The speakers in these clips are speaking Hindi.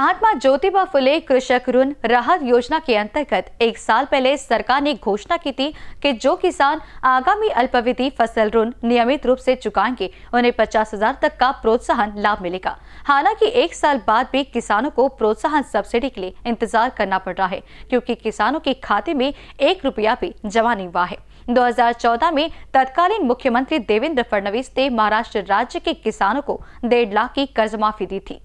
महात्मा ज्योतिबा फुले कृषक ऋण राहत योजना के अंतर्गत एक साल पहले सरकार ने घोषणा की थी कि जो किसान आगामी अल्पावधि फसल ऋण नियमित रूप से चुकाएंगे उन्हें पचास हजार तक का प्रोत्साहन लाभ मिलेगा हालांकि एक साल बाद भी किसानों को प्रोत्साहन सब्सिडी के लिए इंतजार करना पड़ रहा है क्योंकि किसानों के खाते में एक रुपया भी जमा नहीं हुआ है 2014 में तत्कालीन मुख्यमंत्री देवेंद्र फडणवीस ने महाराष्ट्र राज्य के किसानों को डेढ़ लाख की कर्ज माफी दी थी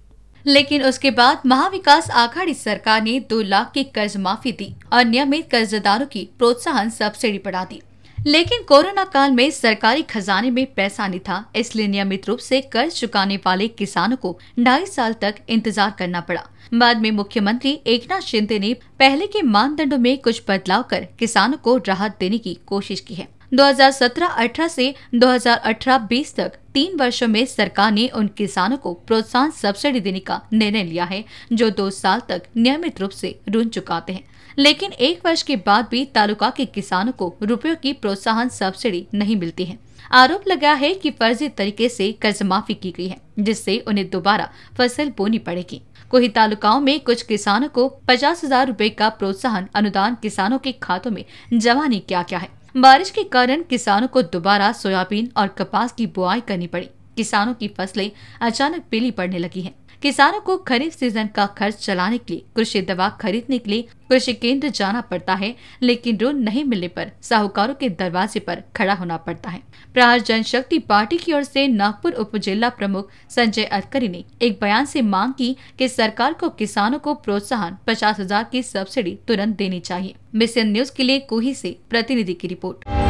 लेकिन उसके बाद महाविकास आघाड़ी सरकार ने दो लाख की कर्ज माफी दी और नियमित कर्जदारों की प्रोत्साहन सब्सिडी बढ़ा दी लेकिन कोरोना काल में सरकारी खजाने में पैसा नहीं था इसलिए नियमित रूप से कर्ज चुकाने वाले किसानों को ढाई साल तक इंतजार करना पड़ा बाद में मुख्यमंत्री एक नाथ शिंदे ने पहले के मानदंडों में कुछ बदलाव कर किसानों को राहत देने की कोशिश की है 2017-18 से 2018-20 तक तीन वर्षों में सरकार ने उन किसानों को प्रोत्साहन सब्सिडी देने का निर्णय लिया है जो दो साल तक नियमित रूप से ऋण चुकाते हैं लेकिन एक वर्ष के बाद भी तालुका के किसानों को रुपयों की प्रोत्साहन सब्सिडी नहीं मिलती है आरोप लगाया है कि फर्जी तरीके से कर्ज माफी की गई है जिससे उन्हें दोबारा फसल बोनी पड़ेगी कोई तालुकाओं में कुछ किसानों को पचास हजार रूपए का प्रोत्साहन अनुदान किसानों के खातों में जमा नहीं किया गया है बारिश के कारण किसानों को दोबारा सोयाबीन और कपास की बुआई करनी पड़ी किसानों की फसलें अचानक पीली पड़ने लगी हैं किसानों को खरीफ सीजन का खर्च चलाने के लिए कृषि दवा खरीदने के लिए कृषि केंद्र जाना पड़ता है लेकिन रोन नहीं मिलने पर साहूकारों के दरवाजे पर खड़ा होना पड़ता है प्रहार जनशक्ति पार्टी की ओर से नागपुर उप जिला प्रमुख संजय अतकरी ने एक बयान से मांग की कि सरकार को किसानों को प्रोत्साहन पचास हजार की सब्सिडी तुरंत देनी चाहिए मिशन न्यूज के लिए कोही से प्रतिनिधि की रिपोर्ट